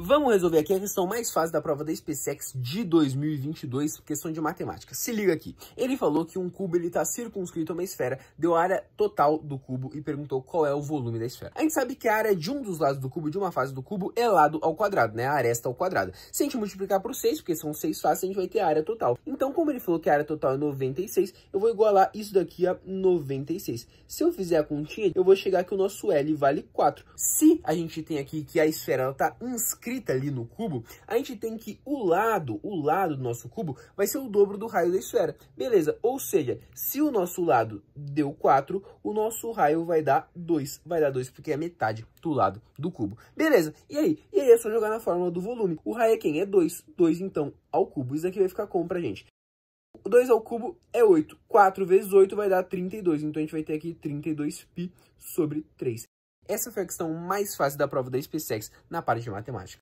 Vamos resolver aqui a questão mais fácil da prova da SpaceX de 2022, questão de matemática. Se liga aqui. Ele falou que um cubo está circunscrito a uma esfera, deu a área total do cubo e perguntou qual é o volume da esfera. A gente sabe que a área de um dos lados do cubo, de uma face do cubo, é lado ao quadrado, né? A aresta ao quadrado. Se a gente multiplicar por 6, porque são 6 faces, a gente vai ter a área total. Então, como ele falou que a área total é 96, eu vou igualar isso daqui a 96. Se eu fizer a continha, eu vou chegar que o nosso L vale 4. Se a gente tem aqui que a esfera está inscrita, escrita ali no cubo, a gente tem que o lado, o lado do nosso cubo vai ser o dobro do raio da esfera. Beleza, ou seja, se o nosso lado deu 4, o nosso raio vai dar 2. Vai dar 2 porque é metade do lado do cubo. Beleza, e aí? E aí é só jogar na fórmula do volume. O raio é quem? É 2. 2, então, ao cubo. Isso aqui vai ficar como pra gente? 2 ao cubo é 8. 4 vezes 8 vai dar 32. Então, a gente vai ter aqui 32π sobre 3. Essa foi a questão mais fácil da prova da SpaceX na parte de matemática.